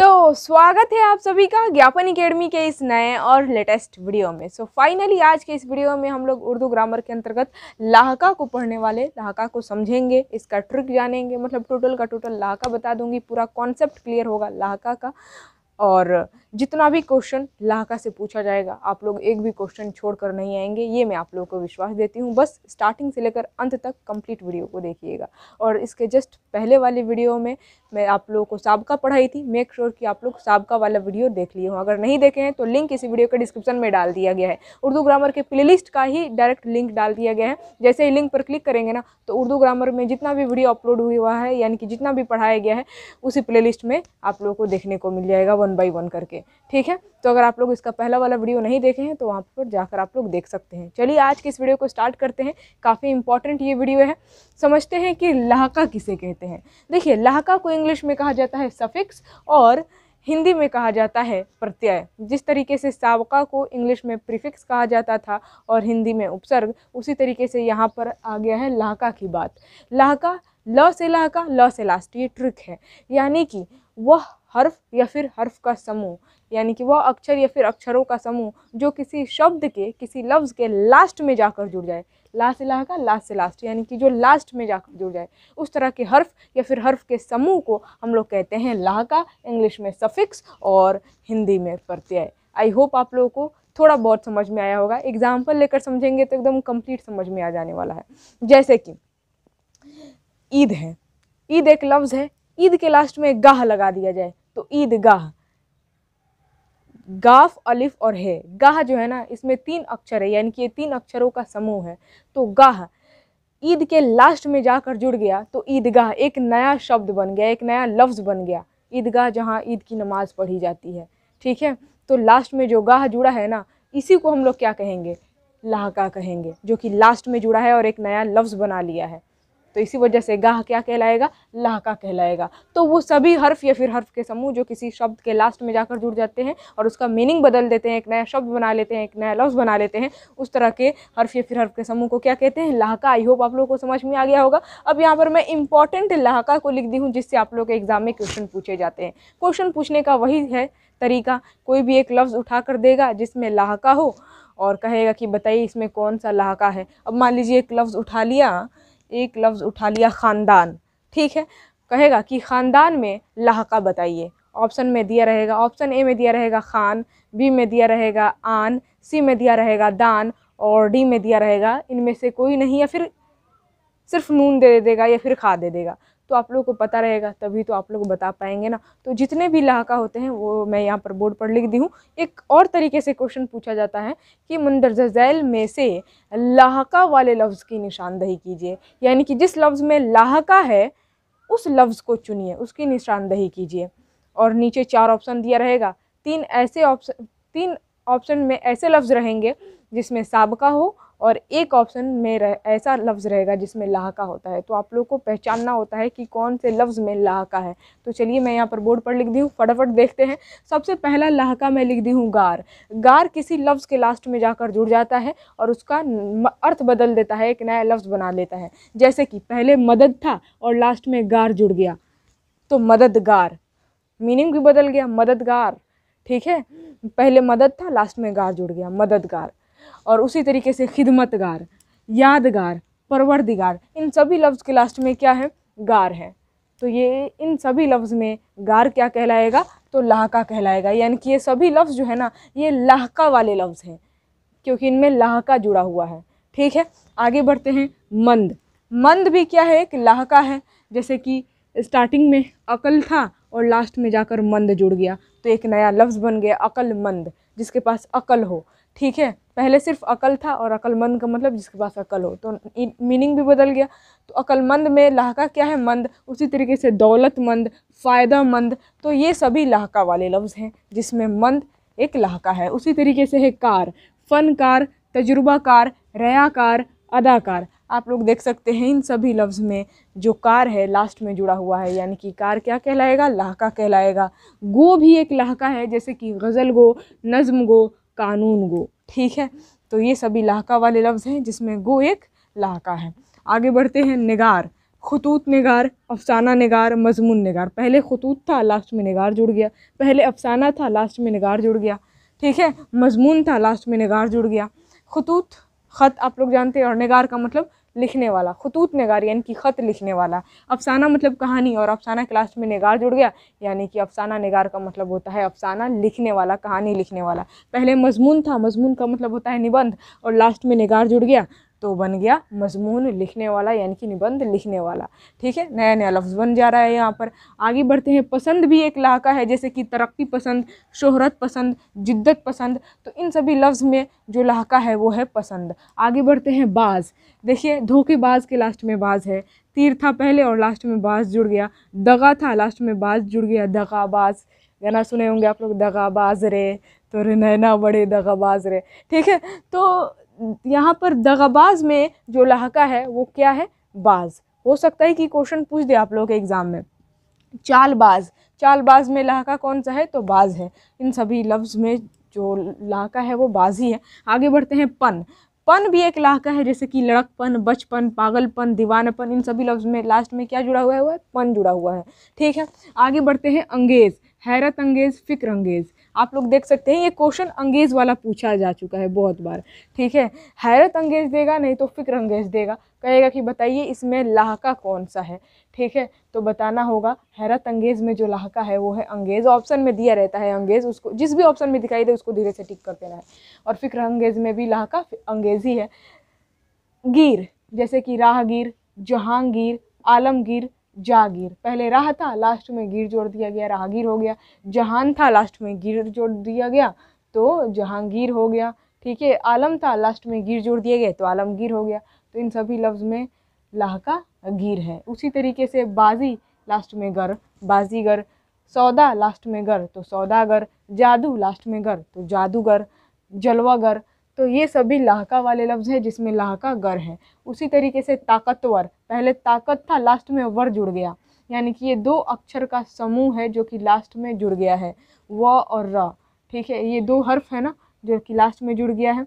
तो स्वागत है आप सभी का ज्ञापन अकेडमी के इस नए और लेटेस्ट वीडियो में सो so, फाइनली आज के इस वीडियो में हम लोग उर्दू ग्रामर के अंतर्गत लाहका को पढ़ने वाले लाहका को समझेंगे इसका ट्रिक जानेंगे मतलब टोटल का टोटल लाहका बता दूंगी पूरा कॉन्सेप्ट क्लियर होगा लाहका का और जितना भी क्वेश्चन लाहका से पूछा जाएगा आप लोग एक भी क्वेश्चन छोड़कर नहीं आएंगे ये मैं आप लोगों को विश्वास देती हूँ बस स्टार्टिंग से लेकर अंत तक कंप्लीट वीडियो को देखिएगा और इसके जस्ट पहले वाली वीडियो में मैं आप लोगों को सबका पढ़ाई थी मेक श्योर sure कि आप लोग सबका वाला वीडियो देख लिए हूँ अगर नहीं देखे हैं तो लिंक इसी वीडियो के डिस्क्रिप्शन में डाल दिया गया है उर्दू ग्रामर के प्ले का ही डायरेक्ट लिंक डाल दिया गया है जैसे ही लिंक पर क्लिक करेंगे ना तो उर्दू ग्रामर में जितना भी वीडियो अपलोड हुआ है यानी कि जितना भी पढ़ाया गया है उसी प्ले में आप लोगों को देखने को मिल जाएगा वन बाई वन करके ठीक है तो अगर आप लोग इसका पहला वाला वीडियो नहीं देखे हैं तो वहाँ पर जाकर आप लोग देख सकते हैं चलिए आज के इस वीडियो को स्टार्ट करते हैं काफ़ी इंपॉर्टेंट ये वीडियो है समझते हैं कि लहाका किसे कहते हैं देखिए लहाका को इंग्लिश में कहा जाता है सफिक्स और हिंदी में कहा जाता है प्रत्यय जिस तरीके से सावका को इंग्लिश में प्रीफिक्स कहा जाता था और हिंदी में उपसर्ग उसी तरीके से यहाँ पर आ गया है लहाका की बात लहाका ल से लहाका ल से लास्ट ये ट्रिक है यानी कि वह हर्फ या फिर हर्फ का समूह यानी कि वह अक्षर या फिर अक्षरों का समूह जो किसी शब्द के किसी लफ्ज़ के लास्ट में जाकर जुड़ जाए लास्ट इलाह का लास्ट से लास्ट यानी कि जो लास्ट में जाकर जुड़ जाए उस तरह के हर्फ या फिर हर्फ के समूह को हम लोग कहते हैं लाह का इंग्लिश में सफिक्स और हिंदी में प्रत्यय आई होप आप लोगों को थोड़ा बहुत समझ में आया होगा एग्जाम्पल लेकर समझेंगे तो एकदम कम्प्लीट समझ में आ जाने वाला है जैसे कि ईद है ईद एक लफ्ज़ है ईद के लास्ट में गाह लगा दिया जाए तो ईद गाह गाफ अलिफ और है गाह जो है ना इसमें तीन अक्षर है यानी कि ये तीन अक्षरों का समूह है तो गाह ईद के लास्ट में जाकर जुड़ गया तो ईदगाह एक नया शब्द बन गया एक नया लफ्ज़ बन गया ईदगाह जहाँ ईद की नमाज़ पढ़ी जाती है ठीक है तो लास्ट में जो गाह जुड़ा है ना इसी को हम लोग क्या कहेंगे लाहका कहेंगे जो कि लास्ट में जुड़ा है और एक नया लफ्ज़ बना लिया है तो इसी वजह से गाह क्या कहलाएगा लाहका कहलाएगा तो वो सभी हर्फ या फिर हर्फ के समूह जो किसी शब्द के लास्ट में जाकर जुड़ जाते हैं और उसका मीनिंग बदल देते हैं एक नया शब्द बना लेते हैं एक नया लफ्ज़ बना लेते हैं उस तरह के हर्फ या फिर हर्फ के समूह को क्या कहते हैं लाहका आई होप आप लोगों को समझ में आ गया होगा अब यहाँ पर मैं इंपॉर्टेंट लाहका को लिख दी हूँ जिससे आप लोग के एग्ज़ाम में क्वेश्चन पूछे जाते हैं क्वेश्चन पूछने का वही है तरीका कोई भी एक लफ्ज़ उठा कर देगा जिसमें लाहका हो और कहेगा कि बताइए इसमें कौन सा लाका है अब मान लीजिए एक लफ्ज़ उठा लिया एक लफ्ज़ उठा लिया ख़ानदान ठीक है कहेगा कि ख़ानदान में लाका बताइए ऑप्शन में दिया रहेगा ऑप्शन ए में दिया रहेगा खान बी में दिया रहेगा आन सी में दिया रहेगा दान और डी में दिया रहेगा इनमें से कोई नहीं या फिर सिर्फ नून दे देगा या फिर खा दे देगा तो आप लोग को पता रहेगा तभी तो आप लोग बता पाएंगे ना तो जितने भी लहाका होते हैं वो मैं यहाँ पर बोर्ड पर लिख दी हूँ एक और तरीके से क्वेश्चन पूछा जाता है कि मंदरजा जैल में से लहाका वाले लफ्ज़ की निशानदही कीजिए यानी कि जिस लफ्ज़ में लहाका है उस लफ्ज़ को चुनिए उसकी निशानदही कीजिए और नीचे चार ऑप्शन दिया रहेगा तीन ऐसे ऑप्शन तीन ऑप्शन में ऐसे लफ्ज़ रहेंगे जिसमें सबका हो और एक ऑप्शन में रह ऐसा लफ्ज़ रहेगा जिसमें लाह का होता है तो आप लोग को पहचानना होता है कि कौन से लफ्ज़ में लाह का है तो चलिए मैं यहाँ पर बोर्ड पर लिख दी हूँ फटाफट देखते हैं सबसे पहला लाह का मैं लिख दी हूँ गार गार किसी लफ्ज़ के लास्ट में जाकर जुड़ जाता है और उसका अर्थ बदल देता है एक नया लफ्ज़ बना लेता है जैसे कि पहले मदद था और लास्ट में गार जुड़ गया तो मददगार मीनिंग भी बदल गया मददगार ठीक है पहले मदद था लास्ट में गार जुड़ गया मददगार और उसी तरीके से खिदमतगार यादगार परवरदिगार इन सभी लफ्ज़ के लास्ट में क्या है गार है तो ये इन सभी लफ्ज़ में गार क्या कहलाएगा तो लाहका कहलाएगा यानी कि ये सभी लफ्ज़ जो है ना ये लाहका वाले लफ्ज़ हैं क्योंकि इनमें लाहका जुड़ा हुआ है ठीक है आगे बढ़ते हैं मंद मंद भी क्या है कि लाहका है जैसे कि स्टार्टिंग में अकल था और लास्ट में जाकर मंद जुड़ गया तो एक नया लफ्ज़ बन गया अक़लमंद जिसके पास अकल हो ठीक है पहले सिर्फ अकल था और अक़लमंद का मतलब जिसके पास अकल हो तो मीनिंग भी बदल गया तो अक़लमंद में लाहका क्या है मंद उसी तरीके से दौलतमंद फ़ायदा मंद तो ये सभी लाहका वाले लफ्ज़ हैं जिसमें मंद एक लाहका है उसी तरीके से है कार फ़नकार तजुर्बाकार रयाकार अदाकार आप लोग देख सकते हैं इन सभी लफ्ज़ में जो कार है लास्ट में जुड़ा हुआ है यानी कि कार क्या कहलाएगा लहका कहलाएगा गो भी एक लहका है जैसे कि गज़ल गो नज़म गो कानून गो ठीक है तो ये सभी लहका वाले लफ्ज़ हैं जिसमें गो एक लहका है आगे बढ़ते हैं निगार खतूत निगार अफसाना निगार मजमून निगार पहले खतूत था लास्ट में निगार जुड़ गया पहले अफसाना था लास्ट में निगार जुड़ गया ठीक है मजमून था लास्ट में निगार जुड़ गया खतूत ख़त आप लोग जानते हैं और नगार का मतलब लिखने वाला खतूत नगार यानी कि ख़त लिखने वाला अफसाना मतलब कहानी और अफसाना के लास्ट में निगार जुड़ गया यानी कि अफसाना नगार का मतलब होता है अफसाना लिखने वाला कहानी लिखने वाला पहले मजमून था मजमून का मतलब होता है निबंध और लास्ट में नगार जुड़ गया तो बन गया मजमून लिखने वाला यानी कि निबंध लिखने वाला ठीक है नया नया लफ्ज़ बन जा रहा है यहाँ पर आगे बढ़ते हैं पसंद भी एक लाका है जैसे कि तरक्की पसंद शोहरत पसंद जिद्दत पसंद तो इन सभी लफ्ज़ में जो लाका है वो है पसंद आगे बढ़ते हैं बाज़ देखिए धोखेबाज के लास्ट में बाज़ है तीर था पहले और लास्ट में बाज़ जुड़ गया दगा था लास्ट में बाज़ जुड़ गया दगाबाज गाना सुने होंगे आप लोग दगाबाज रे तो रे नैना बड़े दगाबाज रे ठीक है तो यहाँ पर दगाबाज में जो लहका है वो क्या है बाज हो सकता है कि क्वेश्चन पूछ दे आप लोग के एग्ज़ाम में चालबाज चालबाज में लहाका कौन सा है तो बाज है इन सभी लफ्ज़ में जो लहाका है वो बाज ही है आगे बढ़ते हैं पन पन भी एक लहका है जैसे कि लड़कपन बचपन पागलपन दीवानपन इन सभी लफ्ज़ में लास्ट में क्या जुड़ा हुआ है वो है पन जुड़ा हुआ है ठीक है आगे बढ़ते हैं अंगेज़ हैरत अंगेज़ फ़िक्र अंगेज़ आप लोग देख सकते हैं ये क्वेश्चन अंगेज वाला पूछा जा चुका है बहुत बार ठीक है हैरत अंगेज देगा नहीं तो फ़िक्र अंगेज देगा कहेगा कि बताइए इसमें लाहका कौन सा है ठीक है तो बताना होगा हैरत अंगेज़ में जो लाहका है वो है अंगेज़ ऑप्शन में दिया रहता है अंगेज़ उसको जिस भी ऑप्शन में दिखाई दे उसको धीरे से टिक कर देना है और फ़िक्र अंगेज़ में भी लाहका अंगेज़ ही है गिर जैसे कि राहगीर जहांगीर आलमगीर जागीर पहले राह था लास्ट में गिर जोड़ दिया गया राहगीर हो गया जहान था लास्ट में गिर जोड़ दिया गया तो जहांगीर हो गया ठीक है आलम था लास्ट में गिर जोड़ दिया गया तो आलमगीर हो गया तो इन सभी लफ्ज़ में लाह का गिर है उसी तरीके से बाजी लास्ट में गर बाजीगर सौदा लास्ट में गर तो सौदागर जादू लास्ट में गर तो जादूगर जलवागर तो ये सभी लाहका वाले लफ्ज़ हैं जिसमें लाहका गर है उसी तरीके से ताकतवर पहले ताकत था लास्ट में वर जुड़ गया यानी कि ये दो अक्षर का समूह है जो कि लास्ट में जुड़ गया है व और र ठीक है ये दो हर्फ है ना जो कि लास्ट में जुड़ गया है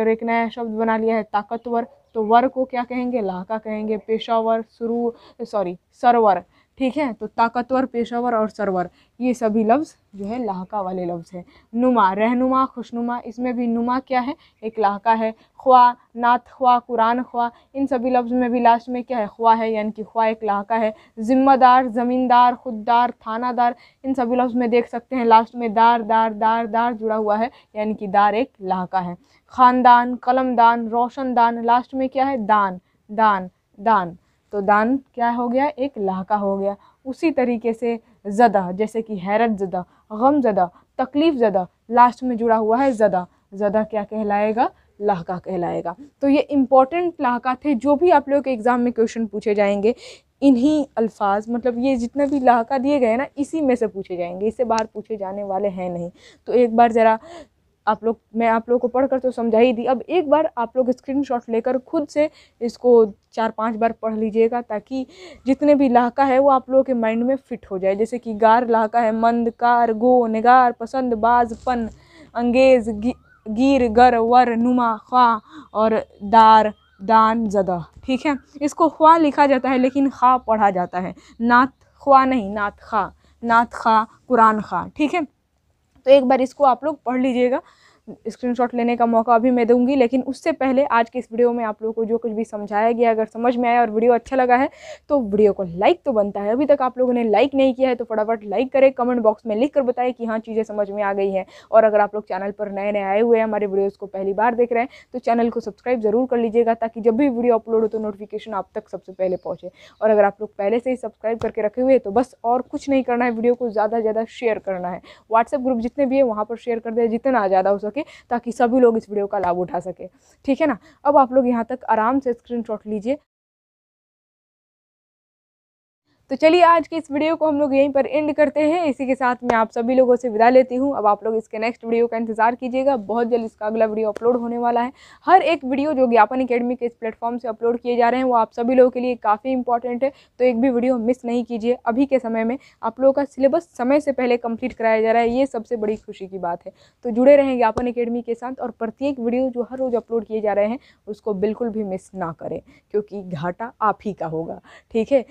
और एक नया शब्द बना लिया है ताकतवर तो वर को क्या कहेंगे लाहका कहेंगे पेशावर सुरू सॉरी सरवर ठीक है तो ताकतवर पेशावर और सरवर ये सभी लफ्ज़ जो है लाहका वाले लफ्ज़ हैं नुमा रहनुमा खुशनुमा इसमें भी नुमा क्या है एक लाहका है ख्वा नात ख्वा कुरान ख्वा इन सभी लफ्ज़ में भी लास्ट में क्या है ख्वा है यानी कि ख्वा एक लाहका है ज़िम्मेदार ज़मींदार खुददार थानादार इन सभी लफ्ज़ में देख सकते हैं लास्ट में दार दार दार दार जुड़ा हुआ है यानी कि दार एक लाहका है ख़ानदान कलमदान रोशनदान लास्ट में क्या है दान दान दान तो दान क्या हो गया एक लाका हो गया उसी तरीके से ज़दा जैसे कि हैरत ज़दा गम ज़दा तकलीफ़ ज़दा लास्ट में जुड़ा हुआ है ज़दा ज़दा क्या कहलाएगा लाका कहलाएगा तो ये इम्पॉर्टेंट लाका थे जो भी आप लोग के एग्ज़ाम में क्वेश्चन पूछे जाएंगे इन्हीं अल्फाज मतलब ये जितने भी लाका दिए गए ना इसी में से पूछे जाएंगे इससे बाहर पूछे जाने वाले हैं नहीं तो एक बार ज़रा आप लोग मैं आप लोगों को पढ़कर तो समझा ही दी अब एक बार आप लोग स्क्रीनशॉट लेकर खुद से इसको चार पांच बार पढ़ लीजिएगा ताकि जितने भी लाहका है वो आप लोगों के माइंड में फिट हो जाए जैसे कि गार लाहका है मंद कार गो नगार पसंद बाज पन अंगेज गी, गिर गर वर नुमा ख्वा और दार दान जदा ठीक है इसको ख्वा लिखा जाता है लेकिन खा पढ़ा जाता है नात ख्वा नहीं नात खा नात खा कुरान खा ठीक है तो एक बार इसको आप लोग पढ़ लीजिएगा स्क्रीनशॉट लेने का मौका अभी मैं दूंगी लेकिन उससे पहले आज के इस वीडियो में आप लोगों को जो कुछ भी समझाया गया अगर समझ में आया और वीडियो अच्छा लगा है तो वीडियो को लाइक तो बनता है अभी तक आप लोगों ने लाइक नहीं किया है तो फटाफट लाइक करें कमेंट बॉक्स में लिख कर बताएं कि हाँ चीज़ें समझ में आ गई हैं और अगर आप लोग चैनल पर नए नए आए हुए हैं हमारे वीडियोज़ को पहली बार देख रहे हैं तो चैनल को सब्सक्राइब ज़रूर कर लीजिएगा ताकि जब भी वीडियो अपलोड हो तो नोटिफिकेशन आप तक सबसे पहले पहुँचे और अगर आप लोग पहले से ही सब्सक्राइब करके रखे हुए तो बस और कुछ नहीं करना है वीडियो को ज़्यादा से ज़्यादा शेयर करना है व्हाट्सएप ग्रुप जितने भी है वहाँ पर शेयर कर दें जितना ज़्यादा हो सके सके ताकि सभी लोग इस वीडियो का लाभ उठा सके ठीक है ना अब आप लोग यहाँ तक आराम से स्क्रीनशॉट लीजिए तो चलिए आज के इस वीडियो को हम लोग यहीं पर एंड करते हैं इसी के साथ मैं आप सभी लोगों से विदा लेती हूँ अब आप लोग इसके नेक्स्ट वीडियो का इंतजार कीजिएगा बहुत जल्द इसका अगला वीडियो अपलोड होने वाला है हर एक वीडियो जो ज्ञापन अकेडमी के इस प्लेटफॉर्म से अपलोड किए जा रहे हैं वो आप सभी लोगों के लिए काफ़ी इंपॉर्टेंट है तो एक भी वीडियो मिस नहीं कीजिए अभी के समय में आप लोगों का सिलेबस समय से पहले कम्प्लीट कराया जा रहा है ये सबसे बड़ी खुशी की बात है तो जुड़े रहें ज्ञापन अकेडमी के साथ और प्रत्येक वीडियो जो हर रोज़ अपलोड किए जा रहे हैं उसको बिल्कुल भी मिस ना करें क्योंकि घाटा आप ही का होगा ठीक है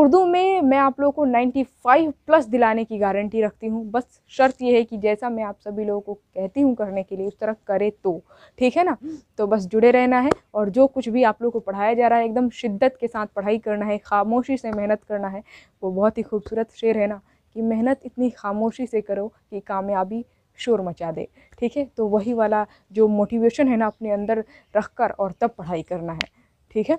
उर्दू में मैं आप लोगों को 95 प्लस दिलाने की गारंटी रखती हूँ बस शर्त यह है कि जैसा मैं आप सभी लोगों को कहती हूँ करने के लिए उस तरह करे तो ठीक है ना तो बस जुड़े रहना है और जो कुछ भी आप लोगों को पढ़ाया जा रहा है एकदम शिद्दत के साथ पढ़ाई करना है खामोशी से मेहनत करना है वो बहुत ही खूबसूरत शेर है ना कि मेहनत इतनी खामोशी से करो कि कामयाबी शोर मचा दे ठीक है तो वही वाला जो मोटिवेशन है ना अपने अंदर रख कर और तब पढ़ाई करना है ठीक है